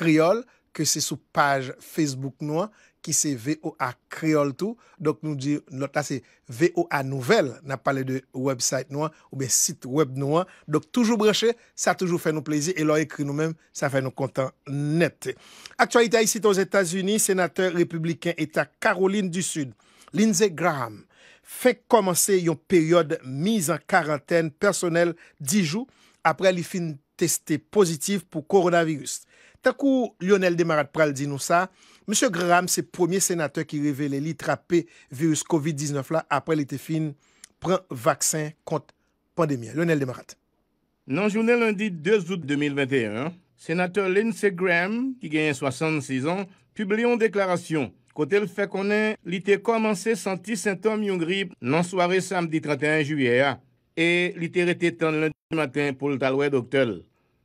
kriol, ke se sou page Facebook nou an, ki se VOA kreol tou. Donk nou di notase VOA nouvel nan pale de website nouan ou be sit web nouan. Donk toujou breche, sa toujou fè nou plezi e lò ekri nou mèm, sa fè nou kontan nette. Aktualite a isi ton Etats-Unis, senateur republiken etat Caroline du Sud, Lindsay Graham, fè komanse yon peryode miz an karantèn personel di jou apre li fin testé pozitif pou koronavirus. Takou Lionel Demarate pral di nou sa, M. Graham, c'est le premier sénateur qui révélait trappé virus COVID-19 après l'été fin, prend vaccin contre pandémie. Lionel Demarat. Dans la journée lundi 2 août 2021, sénateur Lindsey Graham, qui gagne 66 ans, publie une déclaration. Côté le fait qu'on ait, il commencé senti symptômes de grippe dans soirée samedi 31 juillet. Et il était lundi matin pour le taloué docteur.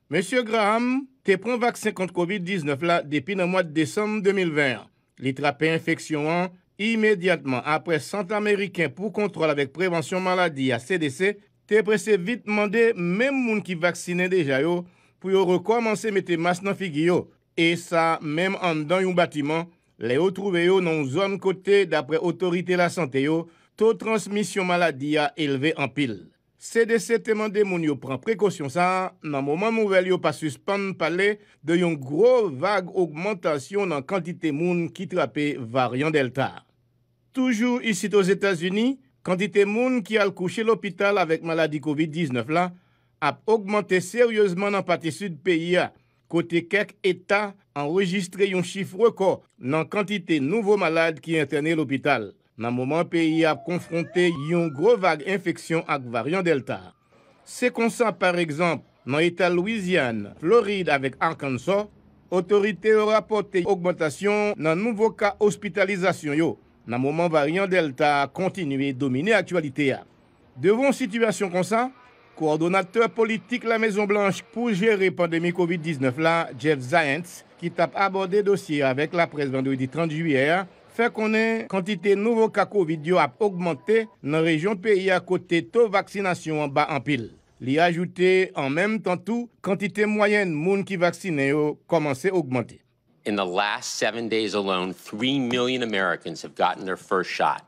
Monsieur Graham, te prons vaksin kont COVID-19 la depi nan mwad desanm 2021. Li trape infeksyon an, imediatman apre Sant Ameriken pou kontrol avek prewansyon maladi a CDC, te prese vit mande mem moun ki vaksine deja yo pou yo rekwamanse mette mas nan figi yo. E sa, mem an dan yon batiman, le yo trouve yo nan zon kote dapre otorite la sante yo, to transmisyon maladi a elve an pil. Se de seteman de moun yo pran prekosyon sa, nan mouman mouvel yo pa suspande pale de yon gro vage augmentation nan kantite moun ki trape variant delta. Toujou isi tos Etasuni, kantite moun ki al kouche l'opital avek maladi COVID-19 la ap augmente seryosman nan pati sud peya kote kek eta an registre yon chif reko nan kantite nouvo malade ki entene l'opital. nan mouman peyi ap konfronte yon grovage infeksyon ak variant Delta. Se konsan par ekzamp nan eta Louisiane, Floride avek Arkansas, otorite ou rapote yon augmentation nan mouvo ka hospitalizasyon yo nan mouman variant Delta kontinuye domine aktualite ya. Devon situasyon konsan, koordonateur politik la Maison Blanche pou jere pandemi COVID-19 la Jeff Zients ki tap aborde dosye avek la pres vendou di 30 juyer Fè konen, kantite nouvo kakovid yo ap augmente nan rejon peyi a kote to vaksinasyon an ba an pil. Li ajoute, an menm tan tou, kantite moyen moun ki vaksine yo komanse augmente. In the last seven days alone, three million Americans have gotten their first shot.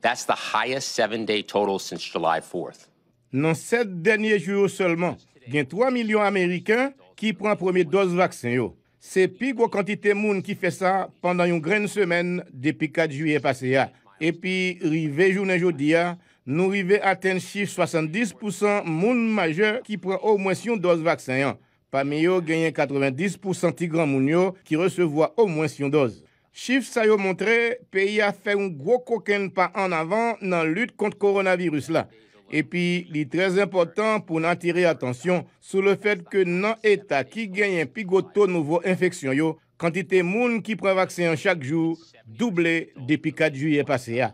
That's the highest seven-day total since July 4th. Nan set denye juyo seulement, gen 3 milyon Amerikan ki pren premier dose vaksin yo. Se pi gwo kantite moun ki fe sa, pandan yon gren semen depi 4 juye pase ya. Epi, rive jounen jodi ya, nou rive aten chif 70% moun maje ki pre o mwen syon doz vaksen yan. Pa me yo genyen 90% ti gran moun yo ki resevo a o mwen syon doz. Chif sa yo montre, pe ya fe yon gwo koken pa an avan nan lut kont koronavirus la. Epi li trez impotant pou nan tire atensyon sou le fet ke nan eta ki genyen pi goto nouvo infeksyon yo, kantite moun ki pren vaksen yon chak jou, double depi 4 juye pase ya.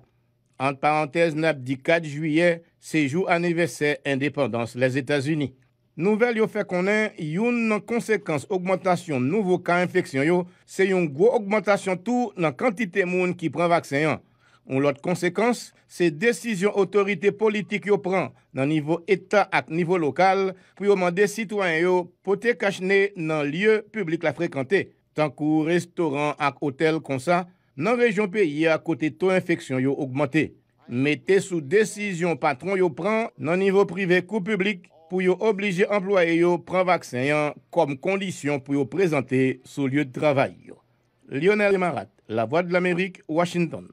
Ante ah. parantez nap di 4 juye, se jou anevesse independans les Etats-Unis. Nouvel yo fe konen, yon nan konsekans augmentation nouvo ka infeksyon yo, se yon gwo augmentation tou nan kantite moun ki pren vaksen yon. Ah. Ou lot konsekans, se desisyon otorite politik yo pran nan nivou etat ak nivou lokal pou yo mande sitwany yo pote kachne nan lye publik la frekante. Tankou restoran ak hotel konsa nan rejon peyi akote to infeksyon yo augmente. Mete sou desisyon patron yo pran nan nivou privé kou publik pou yo oblije employe yo pran vaksenyan kom kondisyon pou yo prezante sou lye travay yo. Lionel Demarat, La Voix de l'Amérique, Washington.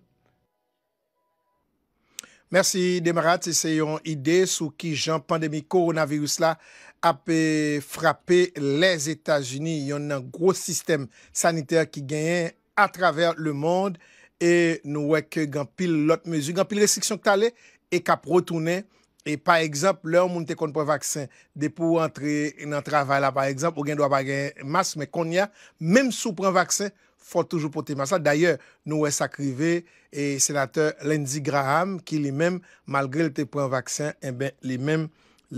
Mersi Demarat, se se yon ide sou ki jan pandemi koronavirus la ap pe frape les Etats-Unis. Yon nan gros sistem saniter ki genyen a traver le mond e nou weke gan pil lot mezu. Gan pil restriksyon ki tale e kap rotounen. E pa ekzamp, lè ou moun te kon pre vaktsen, de pou antre nan travay la pa ekzamp, ou gen do ap bagen mas, me kon ya, menm sou pre vaktsen. fòl toujou pou teman sa. D'ayèr, nou wè sakrive senatèr Lenzi Graham ki li mèm, malgré l'te pou an vaksin, li eh mèm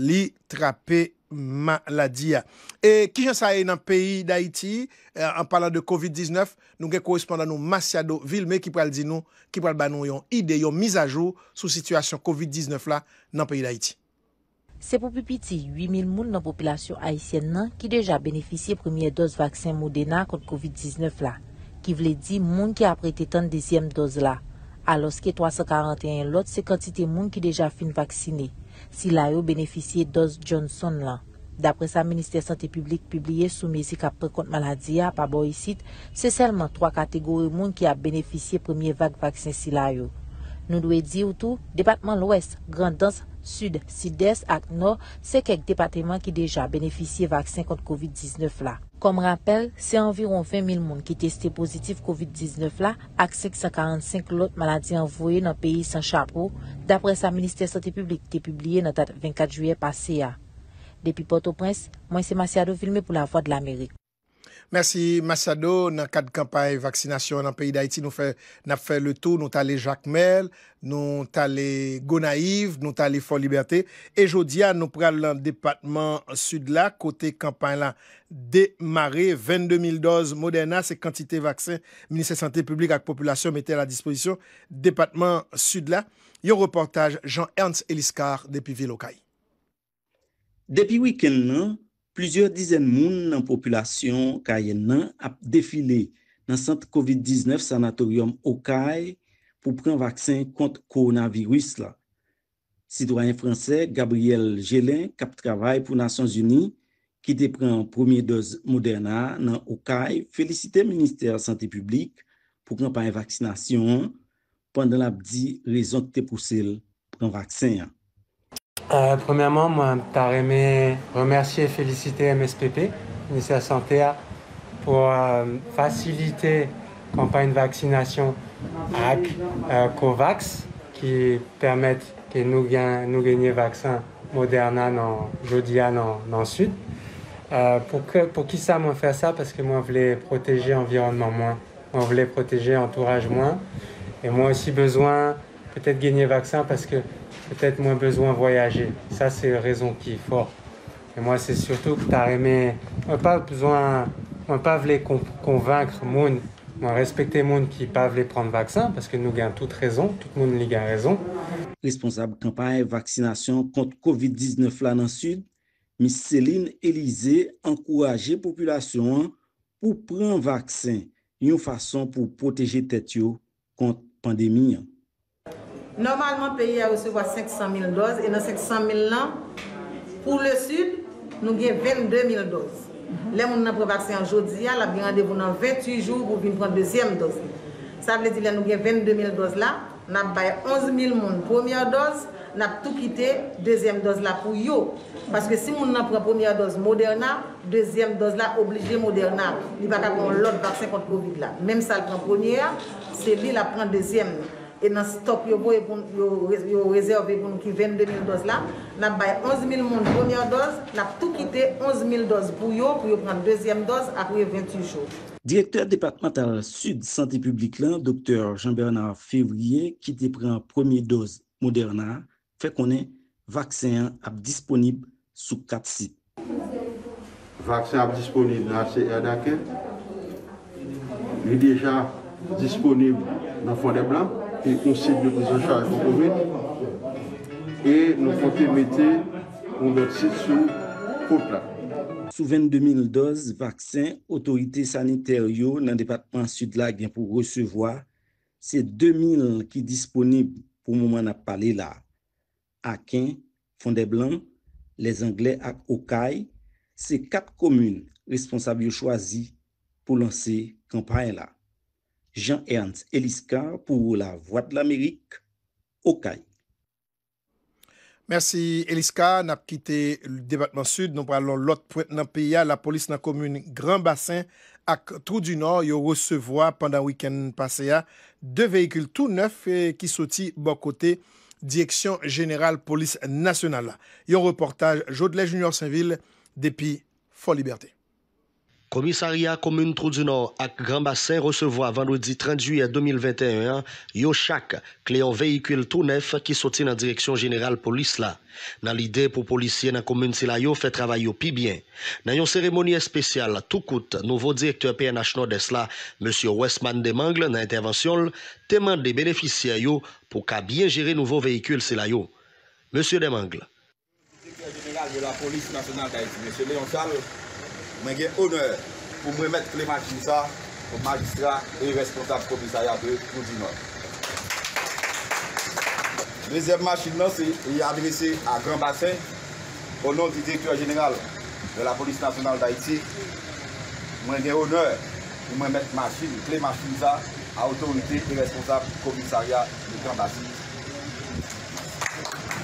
li trape maladia. Ki jansay nan peyi d'Haïti an euh, palan de COVID-19, nou gen korespondan nou Masiado Vilme ki pral di nou, ki pral ban nou yon ide, yon miz ajou sou situasyon COVID-19 la nan peyi d'Haïti. Se pou pipiti, 8000 moun nan popilasyon Haitien nan ki deja benefisye premier dos vaksin Modena kon COVID-19 la. ki vle di moun ki ap rete tan dezyem doz la. A loske 341 lot, se kantite moun ki deja fin vaksine. Si la yo benefisye doz Johnson lan. Dapre sa Ministere Santé Publique publie sou mezi kap prekont maladie ap abo yisit, se selman 3 kategori moun ki ap benefisye premye vak vaksine si la yo. Nou dwe di ou tou, depatman lwes, grandans, sud, sides ak nor se kek depatman ki deja benefisye vaksen kont COVID-19 la. Kom rappel, se environ 20.000 moun ki teste pozitif COVID-19 la ak 545 lot maladi anvoye nan peyi San Chapo, dapre sa Ministere Santé Publique te publie nan tat 24 juye pase ya. Depi Port-au-Prince, Mwense Masiado Vilme pou la Voix de l'Amérique. Mersi Masado, nan kat kampanye vaksinasyon nan peyi d'Haïti, nou fè le tou, nou talè Jacques Merle, nou talè Gonaïv, nou talè Fort Liberté. E jodi ya, nou pral nan Depatman Sud-Lat, kote kampanye la demare, 22.000 doz Moderna, se kantite vaksin, Ministre Santé Publique ak Populasyon mette la disposisyon, Depatman Sud-Lat. Yo reportaj, Jean-Ernst Eliskar, depi Vélo-Kaï. Depi wikend nan, Plouzyor dizen moun nan populasyon kayen nan ap defile nan sante COVID-19 sanatorium Okai pou pren vaksen kont koronavirus la. Sidwayen franse, Gabriel Jelin, kap travay pou Nasyons Uni, ki depren premier doze Moderna nan Okai, felisite Ministere Santé Publique pou pren vaksenasyon pandan ap di rezon te pou sel pren vaksen ya. Euh, premièrement, moi, j'aimerais aimé remercier et féliciter MSPP, ministère Santé, pour euh, faciliter campagne de vaccination avec euh, COVAX, qui permettent que nous, gain, nous gagnions vaccin Moderna dans dans, le sud. pour, que, pour qui ça, moi, faire ça Parce que moi, je voulais protéger l'environnement moins. Moi, je voulais protéger l'entourage moins. Et moi aussi, besoin peut-être gagner vaccin parce que peut-être moins besoin de voyager. Ça, c'est une raison qui est forte. Et moi, c'est surtout que tu as aimé. On euh, pas besoin. On pas voulu convaincre les monde. respecter les monde qui pas voulu prendre vaccin parce que nous avons toutes raison. Tout le monde a raison. Responsable campagne vaccination contre COVID-19 là dans le Sud, Miss Céline Élysée encourager population pour prendre vaccin. Une façon pour protéger tête contre pandémie. Normalement, le pays a recevoir 500 000 doses et dans 500 000 là, pour le sud, nous avons 22 000 doses. Mhm. Les gens qui ont vaccin aujourd'hui, ils ont rendez-vous dans 28 jours pour prendre la deuxième dose. Ça veut dire que nous avons 22 000 doses là, nous avons 11 000 personnes première dose, nous avons tout quitté, deuxième dose là pour eux. Parce que si nous avons pris première dose Moderna, deuxième dose là obligé Moderna, il va pas prendre l'autre vaccin contre Covid là. Même si elle prend première, c'est lui qui prend deuxième et dans stop yo pour yo réservé pour nous qui 22 000 doses là n'a bay 11 000 monde première dose n'a tout quitté 11 000 doses pour vous pour yo prendre deuxième dose après 28 jours Directeur départemental Sud Santé publique là docteur Jean-Bernard Février qui prend la première dose Moderna fait qu'on est vaccin disponible sous quatre sites vaccin disponible dans la il est déjà disponible dans Fond des et nous c'est de l'isochage de COVID et nous comptez mettez pour notre site sur Popla. Sous 22.000 doses, vaccins, autorités sanitaires et yon département sud-lague vient pour recevoir, c'est 2.000 qui est disponible pour Moumanapale la, Akin, Fondé Blanc, Les Anglais et Okaï, c'est 4 communes responsables choisis pour lancer campagne la. Jean-Ernst Eliska, pou la Voix de l'Amérique, Okaï. Merci Eliska, nap kite debatman sud, nou pralon lot pwè nan piya, la polis nan komoun gran basen ak Trou du Nord, yo resevoa pandan wikend paseya, de vehikul tou neuf ki soti bon kote, Direksyon General Polis Nasional. Yo reportaj, Jodlej, New York Saint-Ville, Depi, Fon Liberté. Komisariya Komoun Trou du Nord ak Granbassin recevo avanoudi 30 juye 2021 yo chak kleyon veyikil tou nef ki soti nan direksyon general polis la. Nan lide pou polisye nan komoun sila yo fe travay yo pi bien. Nan yon seremonye spesyal tou kout nouvo direktor PNH Nordes la, Monsiou Westman Demangle nan intervensyol temande beneficia yo pou ka bien jere nouvo veyikil sila yo. Monsiou Demangle. mwen gen onèr pou mwen mèt klemachin sa ou magistrat e responsab komisaryat de Kondinor. Lezeb machin nan se y adrese a Granbassin ou non di direktur general de la Polis Nationale d'Haïti. Mwen gen onèr pou mwen mèt klemachin sa a otorite e responsab komisaryat de Granbassin.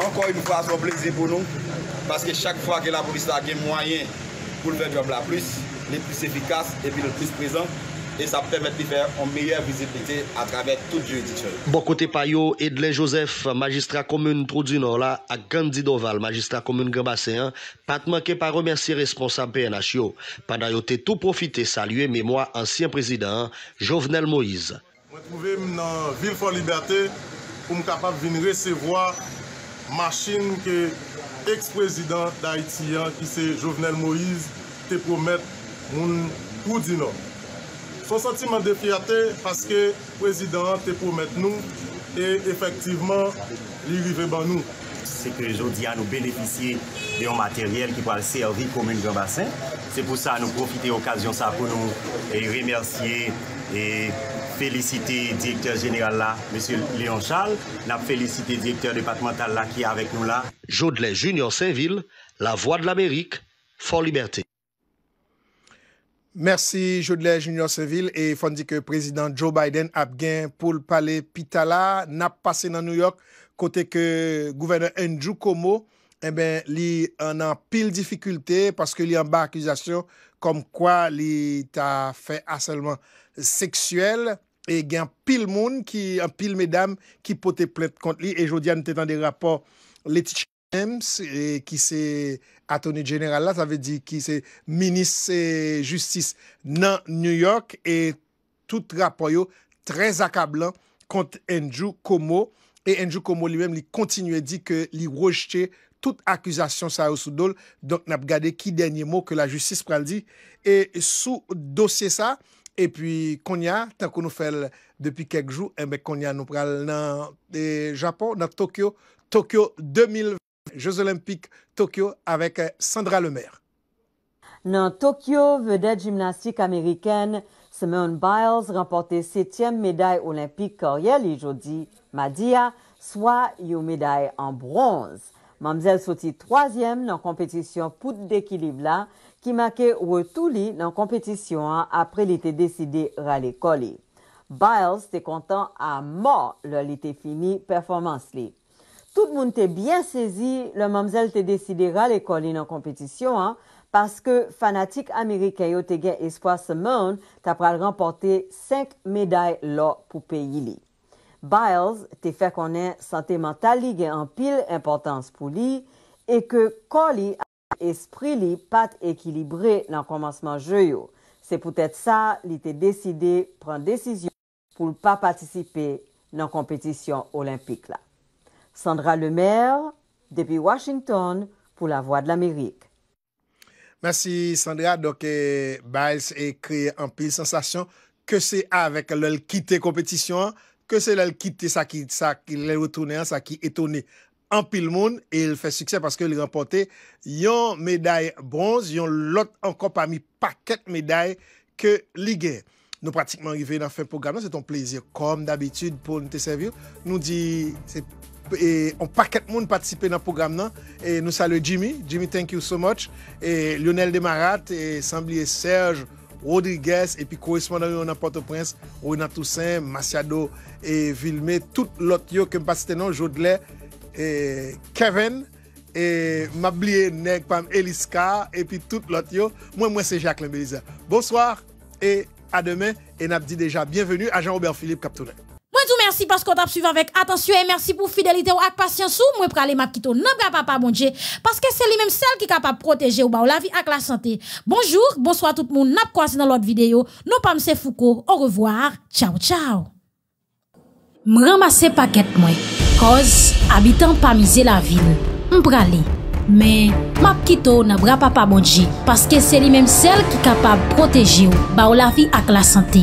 Anko y mou kwa a zon blese pou nou paske chak fwa gen la Polis Nationale gen mwen yèn pou lver job la plus, le plus efficace, epi le plus prezant, e sa pou temet li fer an meyèr vizibilite a traver tout juridikche. Boko te payo, Edlen Josef, magistrat komoun Trou du Nord la, a Gandhi Doval, magistrat komoun Grébasséen, patman ke pa remersi responsab PNH yo. Pa nan yo te tou profite salye mè mwa ansyen prezident Jovenel Moïse. Mwen trove m nan Ville for Liberté pou m kapab vin resevoa masin ke mwen eks-prezident d'Haitiyan ki se Jovenel Moïse te promet moun koudina. Non. Son sentiman de fiyate paske prezident te promet nou e efektiveman li vive ban nou. c'est que aujourd'hui, nous bénéficier d'un matériel qui va servir comme une grand bassin. C'est pour ça que nous profiter de l'occasion pour nous remercier et féliciter le directeur général là, M. Léon Charles. Nous féliciter le directeur départemental là qui est avec nous là. Junior Seville, La Voix de l'Amérique, Fort Liberté. Merci, Jodler Junior Seville. Et il faut dire que le président Joe Biden a bien pour le palais Pitala, n'a pas passé dans New York kote ke gouverneur Ndjou Komo, eh li an an pil dificulte, paske li an ba akizasyon, kom kwa li ta fe aselman seksuel, e gen pil moun, ki an pil medam, ki pote plet kont li, e jodi an tete an de rapor, Letitia James, ki se atoni general la, sa ve di ki se minis se justis nan New York, e tout rapor yo, trez akablan kont Ndjou Komo, E enjou komo li wèm li kontinuè di ke li wòjtè tout akusasyon sa ou soudol, donk nap gade ki denye mò ke la jutsis pral di, e sou dosye sa, e pi konya, tan konou fèl depi kek jou, e eh mbe konya nou pral nan eh, Japon, nan Tokyo, Tokyo 2020, Jeuz Olympique Tokyo, avek euh, Sandra Lemaire. Nan Tokyo, vedè jimnastik amériken, Simone Biles remportè setyèm meday olimpik koryè li jodi, Madia, swa yo meday an bronz. Mamzèl soti troasyèm nan kompetisyon pout d'ekiliv la, ki make wè tou li nan kompetisyon an apre li te desidè ralè kolè. Biles te kontan an mor lè li te fini performans li. Tout moun te byen sezi, lè mamzèl te desidè ralè kolè nan kompetisyon an, Paske fanatik Amerike yo te gen espwa se moun, ta pral rempote 5 meday lo pou peyi li. Biles te fe konen sante mental li gen an pil importans pou li, e ke kon li a esprili pat ekilibre nan komanseman je yo. Se pou tete sa li te deside pran desisyon pou l pa patisipe nan kompetisyon olimpik la. Sandra Lemaire, Depi Washington, pou la Voie de l'Amerik. Merci Sandra. Donc, eh, Biles a créé un pile sensation que c'est avec le quitter compétition, que c'est le quitter ça qui, ça qui retourné, ça qui étonné en pile monde et il fait succès parce qu'il remporté une médaille bronze, yon l'autre encore parmi paquet médailles que Ligue. Nous pratiquement arrivés dans fin programme, c'est ton plaisir comme d'habitude pour nous te servir. Nous dit c'est et on paquet de monde participer dans le programme. Non? Et nous saluons Jimmy. Jimmy, thank you so much. Et Lionel Demarat, et Samblier Serge, Rodriguez, et puis correspondant dans Port-au-Prince, Toussaint, Maciado et Vilmé, tout l'autre yo que je non, Jodelet, et Kevin, et Mablier Neg, Pam Eliska, et puis tout l'autre yo. Moi, moi, c'est Jacques Beliza. Bonsoir et à demain. Et Nabdi déjà bienvenue à Jean-Robert Philippe Captonet. Moi, tout merci parce qu'on t'a suivi avec attention et merci pour fidélité ou avec patience ou moi pour aller m'apkito non papa bon parce que c'est lui même celle qui est capable de protéger ou la vie avec la santé. Bonjour, bonsoir tout le monde. N'a pas dans l'autre vidéo. Non pas monsieur Foucault. Au revoir. Ciao ciao. M'ramasser paquet moi cause habitant pas miser la ville. M'pralé mais m'apkito n'a bra papa bon Dieu parce que c'est lui même celle qui est capable de protéger ou la vie avec la santé.